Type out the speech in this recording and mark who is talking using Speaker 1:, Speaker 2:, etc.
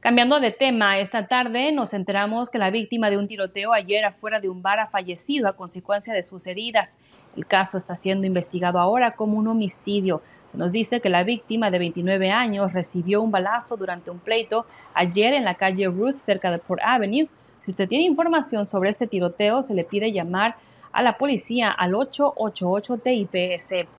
Speaker 1: Cambiando de tema, esta tarde nos enteramos que la víctima de un tiroteo ayer afuera de un bar ha fallecido a consecuencia de sus heridas. El caso está siendo investigado ahora como un homicidio. Se nos dice que la víctima de 29 años recibió un balazo durante un pleito ayer en la calle Ruth cerca de Port Avenue. Si usted tiene información sobre este tiroteo, se le pide llamar a la policía al 888 TIPS.